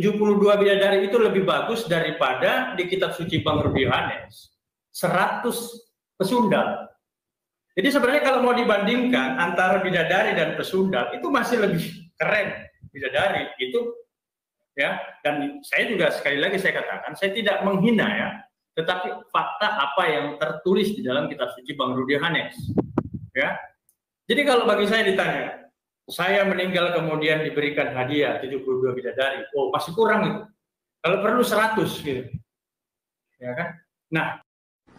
72 bidadari itu lebih bagus daripada di kitab suci Bang Rudi Yohanes 100 pesundal. Jadi sebenarnya kalau mau dibandingkan antara bidadari dan pesundal itu masih lebih keren bidadari itu ya dan saya juga sekali lagi saya katakan saya tidak menghina ya tetapi fakta apa yang tertulis di dalam kitab suci Bang Rudi Hanes ya jadi kalau bagi saya ditanya saya meninggal kemudian diberikan hadiah 72 bidadari. Oh, masih kurang itu. Kalau perlu 100 gitu. Ya kan? Nah,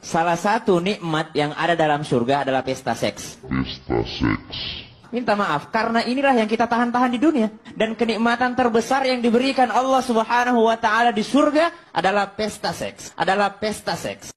salah satu nikmat yang ada dalam surga adalah pesta seks. Pesta seks. Minta maaf, karena inilah yang kita tahan-tahan di dunia. Dan kenikmatan terbesar yang diberikan Allah Subhanahu wa taala di surga adalah pesta seks, adalah pesta seks.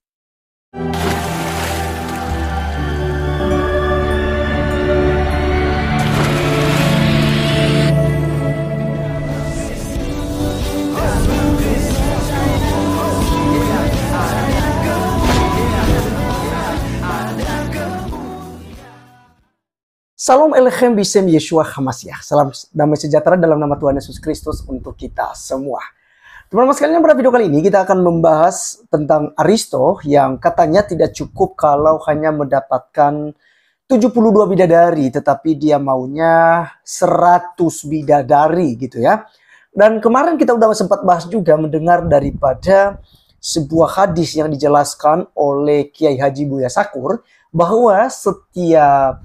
Salam Elohim Bisem Yeshua Hamasyah. Salam damai sejahtera dalam nama Tuhan Yesus Kristus untuk kita semua. Teman-teman sekalian pada video kali ini kita akan membahas tentang Aristo yang katanya tidak cukup kalau hanya mendapatkan 72 bidadari tetapi dia maunya 100 bidadari gitu ya. Dan kemarin kita udah sempat bahas juga mendengar daripada sebuah hadis yang dijelaskan oleh Kiai Haji Buya Sakur bahwa setiap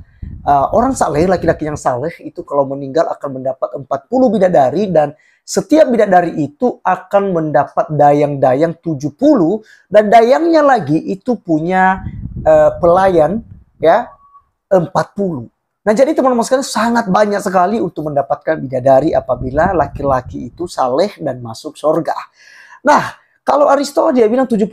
uh, orang saleh, laki-laki yang saleh itu kalau meninggal akan mendapat 40 bidadari dan setiap bidadari itu akan mendapat dayang-dayang 70 dan dayangnya lagi itu punya uh, pelayan ya 40. Nah jadi teman-teman sekalian sangat banyak sekali untuk mendapatkan bidadari apabila laki-laki itu saleh dan masuk surga. Nah kalau Aristo dia bilang 72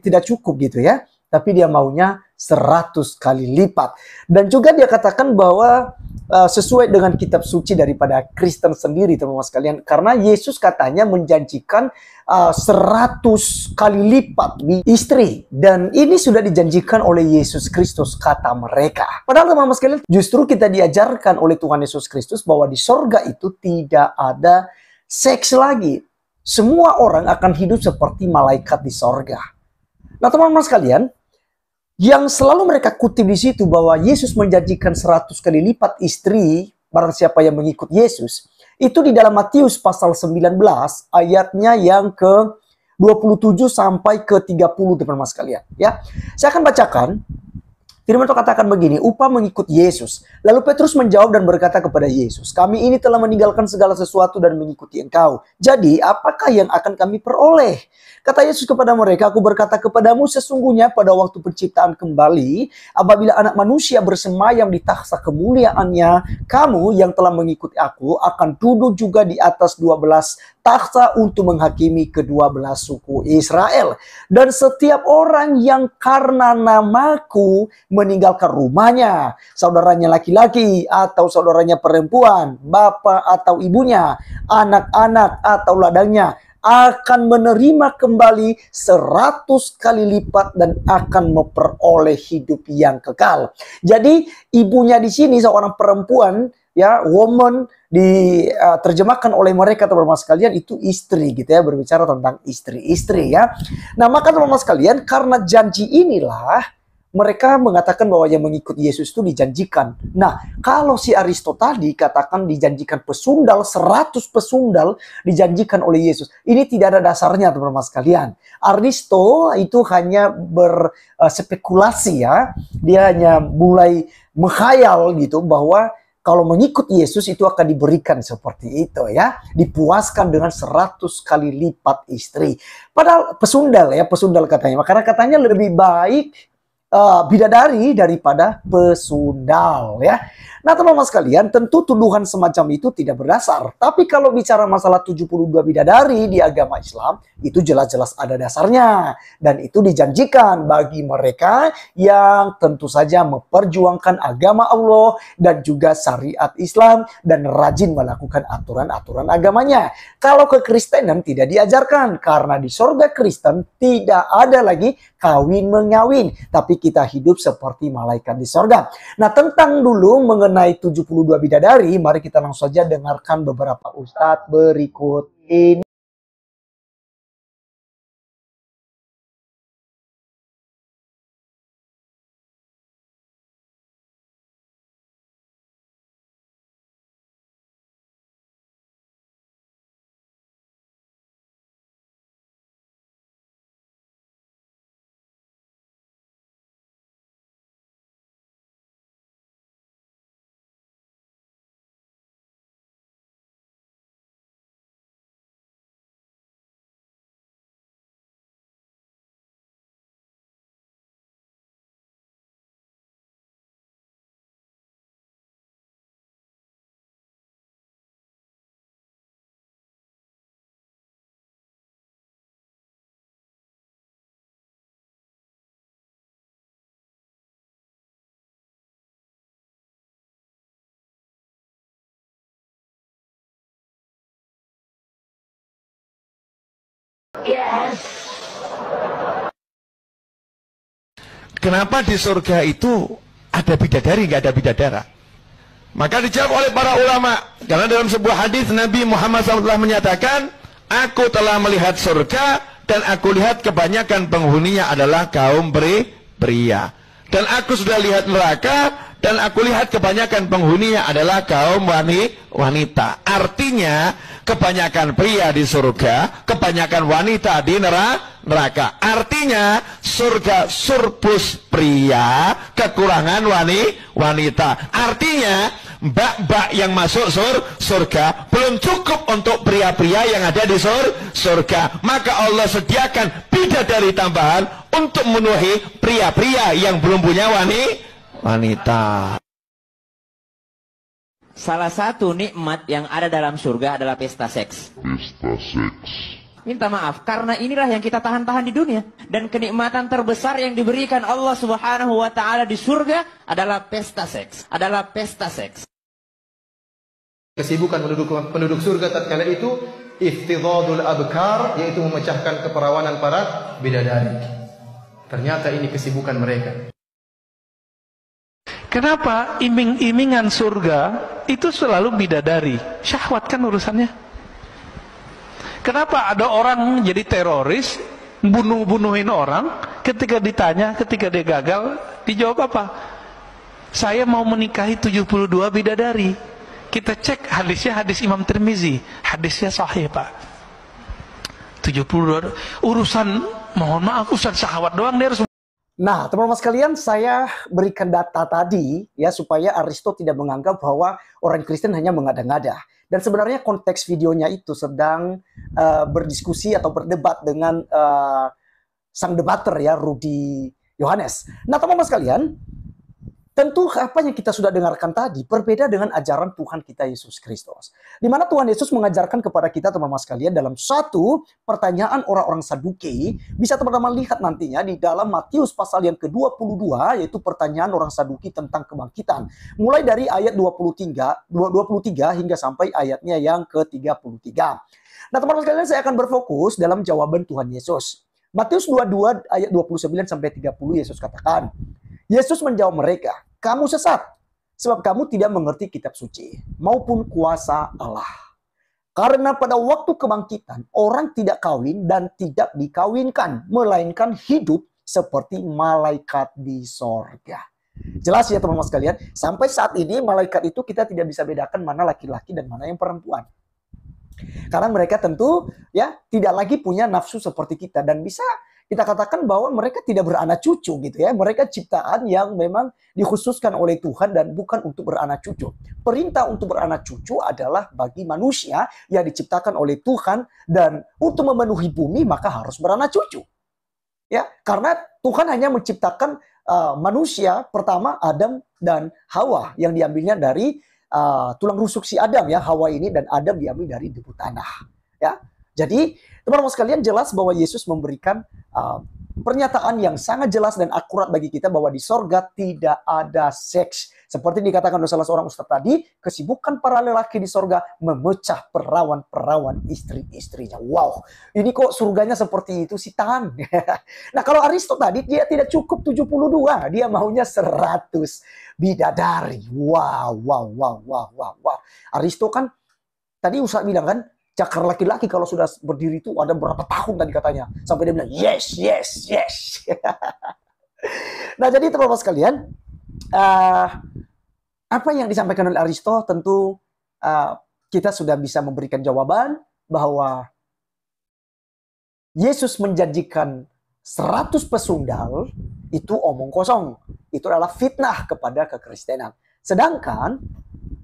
tidak cukup gitu ya tapi dia maunya 100 kali lipat. Dan juga dia katakan bahwa uh, sesuai dengan kitab suci daripada Kristen sendiri teman-teman sekalian karena Yesus katanya menjanjikan uh, eh, 100 kali lipat di istri dan ini sudah dijanjikan oleh Yesus Kristus kata mereka. Padahal teman-teman sekalian justru kita diajarkan oleh Tuhan Yesus Kristus bahwa di sorga itu tidak ada seks lagi. Semua orang akan hidup seperti malaikat di sorga. Nah teman-teman sekalian, yang selalu mereka kutip di situ bahwa Yesus menjanjikan seratus kali lipat istri barang siapa yang mengikut Yesus. Itu di dalam Matius pasal 19 ayatnya yang ke 27 sampai ke 30 teman-teman sekalian ya. Saya akan bacakan Firman Tuhan katakan begini, upah mengikut Yesus. Lalu Petrus menjawab dan berkata kepada Yesus, kami ini telah meninggalkan segala sesuatu dan mengikuti engkau. Jadi apakah yang akan kami peroleh? Kata Yesus kepada mereka, aku berkata kepadamu sesungguhnya pada waktu penciptaan kembali, apabila anak manusia bersemayam di takhta kemuliaannya, kamu yang telah mengikuti aku akan duduk juga di atas 12 takhta untuk menghakimi kedua belas suku Israel. Dan setiap orang yang karena namaku meninggalkan rumahnya, saudaranya laki-laki atau saudaranya perempuan, bapak atau ibunya, anak-anak atau ladangnya, akan menerima kembali seratus kali lipat dan akan memperoleh hidup yang kekal. Jadi ibunya di sini seorang perempuan ya woman diterjemahkan eh, uh, oleh mereka teman-teman sekalian itu istri gitu ya berbicara tentang istri-istri ya. Nah maka teman-teman sekalian karena janji inilah mereka mengatakan bahwa yang mengikut Yesus itu dijanjikan. Nah, kalau si Aristo tadi katakan dijanjikan pesundal, 100 pesundal dijanjikan oleh Yesus. Ini tidak ada dasarnya teman-teman sekalian. Aristo itu hanya berspekulasi eh, uh, ya. Dia hanya mulai menghayal gitu bahwa kalau mengikut Yesus itu akan diberikan seperti itu ya. Dipuaskan dengan seratus kali lipat istri. Padahal pesundal ya, pesundal katanya. Karena katanya lebih baik uh, bidadari daripada pesundal ya. Nah teman-teman sekalian, tentu tuduhan semacam itu tidak berdasar. Tapi kalau bicara masalah 72 bidadari di agama Islam, itu jelas-jelas ada dasarnya. Dan itu dijanjikan bagi mereka yang tentu saja memperjuangkan agama Allah dan juga syariat Islam dan rajin melakukan aturan-aturan agamanya. Kalau kekristenan tidak diajarkan karena di sorga Kristen tidak ada lagi kawin mengawin, tapi kita hidup seperti malaikat di sorga. Nah, tentang dulu mengenai 72 bidadari, mari kita langsung saja dengarkan beberapa ustadz berikut ini. Yes. Kenapa di surga itu ada bidadari, nggak ada bidadara? Maka dijawab oleh para ulama. Karena dalam sebuah hadis Nabi Muhammad SAW menyatakan, Aku telah melihat surga dan aku lihat kebanyakan penghuninya adalah kaum beri, pria. Dan aku sudah lihat neraka dan aku lihat kebanyakan penghuninya adalah kaum wanita. Artinya, Kebanyakan pria di surga, kebanyakan wanita di neraka. Artinya surga surplus pria, kekurangan wani, wanita. Artinya mbak-mbak yang masuk sur surga belum cukup untuk pria-pria yang ada di sur surga. Maka Allah sediakan bidadari tambahan untuk memenuhi pria-pria yang belum punya wani, wanita. Salah satu nikmat yang ada dalam surga adalah pesta seks. Pesta seks. Minta maaf, karena inilah yang kita tahan-tahan di dunia. Dan kenikmatan terbesar yang diberikan Allah Subhanahu wa Ta'ala di surga adalah pesta seks. Adalah pesta seks. Kesibukan penduduk, penduduk surga tatkala itu iftidhadul abkar yaitu memecahkan keperawanan para bidadari. Ternyata ini kesibukan mereka. Kenapa iming-imingan surga itu selalu bidadari. Syahwat kan urusannya. Kenapa ada orang jadi teroris, bunuh-bunuhin orang, ketika ditanya, ketika dia gagal, dijawab apa? Saya mau menikahi 72 bidadari. Kita cek hadisnya hadis Imam Tirmizi. Hadisnya sahih, Pak. 72 urusan mohon maaf urusan syahwat doang dia harus Nah, teman-teman sekalian, saya berikan data tadi ya supaya Aristo tidak menganggap bahwa orang Kristen hanya mengada-ngada. Dan sebenarnya konteks videonya itu sedang uh, berdiskusi atau berdebat dengan uh, sang debater ya Rudi Yohanes. Nah, teman-teman sekalian, Tentu apa yang kita sudah dengarkan tadi berbeda dengan ajaran Tuhan kita Yesus Kristus. Di mana Tuhan Yesus mengajarkan kepada kita teman-teman sekalian dalam satu pertanyaan orang-orang Saduki. Bisa teman-teman lihat nantinya di dalam Matius pasal yang ke-22 yaitu pertanyaan orang Saduki tentang kebangkitan. Mulai dari ayat 23, 23 hingga sampai ayatnya yang ke-33. Nah teman-teman sekalian saya akan berfokus dalam jawaban Tuhan Yesus. Matius 22 ayat 29 sampai 30 Yesus katakan, Yesus menjawab mereka, kamu sesat sebab kamu tidak mengerti kitab suci maupun kuasa Allah. Karena pada waktu kebangkitan, orang tidak kawin dan tidak dikawinkan, melainkan hidup seperti malaikat di sorga. Jelas ya teman-teman sekalian, sampai saat ini malaikat itu kita tidak bisa bedakan mana laki-laki dan mana yang perempuan. Karena mereka tentu ya tidak lagi punya nafsu seperti kita dan bisa kita katakan bahwa mereka tidak beranak cucu gitu ya. Mereka ciptaan yang memang dikhususkan oleh Tuhan dan bukan untuk beranak cucu. Perintah untuk beranak cucu adalah bagi manusia yang diciptakan oleh Tuhan dan untuk memenuhi bumi maka harus beranak cucu. Ya, karena Tuhan hanya menciptakan uh, manusia pertama Adam dan Hawa yang diambilnya dari uh, tulang rusuk si Adam ya, Hawa ini dan Adam diambil dari debu tanah. Ya. Jadi, teman-teman sekalian jelas bahwa Yesus memberikan Ah, pernyataan yang sangat jelas dan akurat bagi kita bahwa di sorga tidak ada seks. Seperti dikatakan oleh salah seorang ustadz tadi, kesibukan para lelaki di sorga memecah perawan-perawan istri-istrinya. Wow, ini kok surganya seperti itu sih Tan. nah kalau Aristo tadi dia tidak cukup 72, dia maunya 100 bidadari. Wow, wow, wow, wow, wow, wow. Aristo kan tadi Ustaz bilang kan cakar laki-laki kalau sudah berdiri itu ada berapa tahun tadi katanya. Sampai dia bilang, yes, yes, yes. nah jadi teman-teman sekalian, uh, apa yang disampaikan oleh Aristo tentu uh, kita sudah bisa memberikan jawaban bahwa Yesus menjanjikan 100 pesundal itu omong kosong. Itu adalah fitnah kepada kekristenan. Sedangkan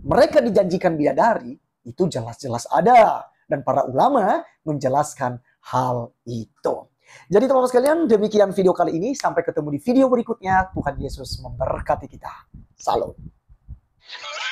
mereka dijanjikan bidadari itu jelas-jelas ada dan para ulama menjelaskan hal itu. Jadi teman-teman sekalian, demikian video kali ini. Sampai ketemu di video berikutnya. Tuhan Yesus memberkati kita. Salam.